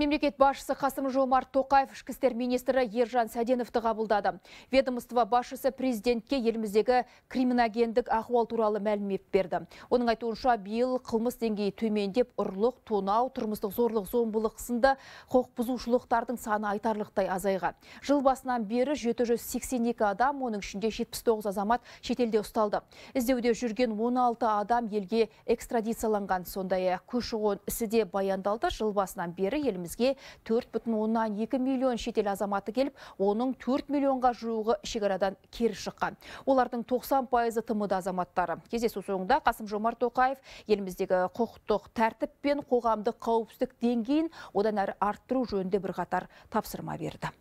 Мемлекет басшысы Қасым Жомарт Тоқаев ішкі істер министрі Ержан Сәденовті қабылдады. Ведомство басшысы президентке еліміздегі криминогендік ахуал туралы мәлімет берді. Оның айтуынша биыл қылмыс деңгейі төмендеп, ұрлық, тонау, тұрмыстық зорлық, зомбылық сынды құқық бұзушылықтардың саны айтарлықтай азайға Жыл басынан бері 782 адам, оның ішінде 79 азамат шетелде ұсталды. Іздеуде жүрген 16 адам елге экстрадицияланған сондай көші қон ісі де баяндалды. Жыл басынан бері еліміз елімізге 4,2 миллион шетел азаматы келіп, оның 4 миллионға жуығы шекарадан кері шыққан. Олардың 90 пайызы тымыды азаматтары. Кездесу соңында Қасым Жомарт Тоқаев еліміздегі құқықтық тәртіп пен қоғамдық қауіпсіздік деңгейін одан әрі арттыру жөнінде бірқатар тапсырма берді.